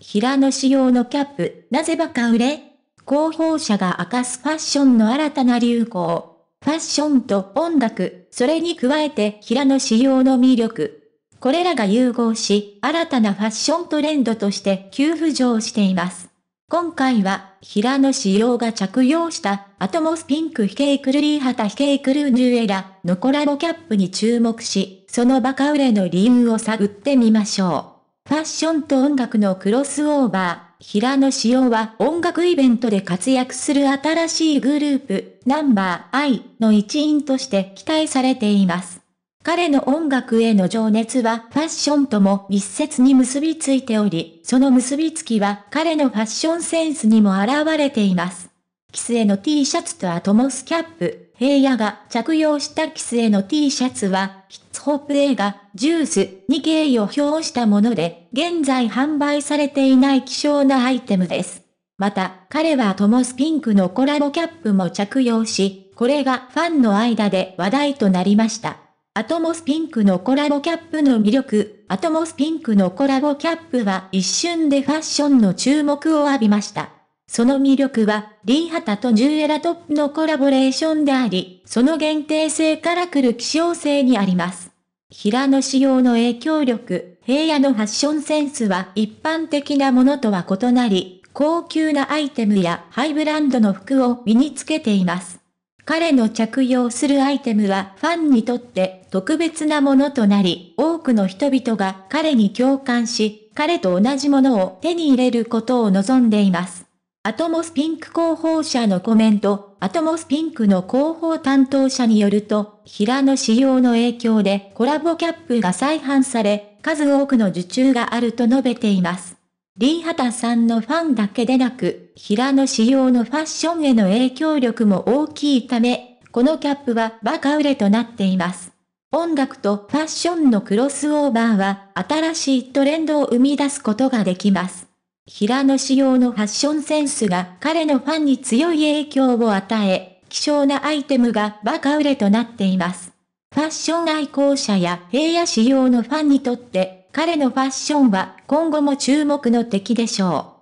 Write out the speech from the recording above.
平野仕様のキャップ、なぜバカ売れ広報者が明かすファッションの新たな流行。ファッションと音楽、それに加えて平野仕様の魅力。これらが融合し、新たなファッショントレンドとして急浮上しています。今回は、平野仕様が着用した、アトモスピンクヒケイクルリーハタヒケイクルーニュエラのコラボキャップに注目し、そのバカ売れの理由を探ってみましょう。ファッションと音楽のクロスオーバー。平野紫耀は音楽イベントで活躍する新しいグループ、ナンバー I の一員として期待されています。彼の音楽への情熱はファッションとも密接に結びついており、その結びつきは彼のファッションセンスにも現れています。キスへの T シャツとアトモスキャップ、平野が着用したキスへの T シャツは、ヒッツホップ映画、ジュースに敬意を表したもので、現在販売されていない希少なアイテムです。また、彼はトモスピンクのコラボキャップも着用し、これがファンの間で話題となりました。アトモスピンクのコラボキャップの魅力、アトモスピンクのコラボキャップは一瞬でファッションの注目を浴びました。その魅力は、リーハタとニューエラトップのコラボレーションであり、その限定性から来る希少性にあります。平野仕様の影響力、平野のファッションセンスは一般的なものとは異なり、高級なアイテムやハイブランドの服を身につけています。彼の着用するアイテムはファンにとって特別なものとなり、多くの人々が彼に共感し、彼と同じものを手に入れることを望んでいます。アトモスピンク広報社のコメント、アトモスピンクの広報担当者によると、平野仕様の影響でコラボキャップが再販され、数多くの受注があると述べています。リー・ハタさんのファンだけでなく、平野仕様のファッションへの影響力も大きいため、このキャップはバカ売れとなっています。音楽とファッションのクロスオーバーは、新しいトレンドを生み出すことができます。平野仕様のファッションセンスが彼のファンに強い影響を与え、希少なアイテムがバカ売れとなっています。ファッション愛好者や平野仕様のファンにとって、彼のファッションは今後も注目の敵でしょう。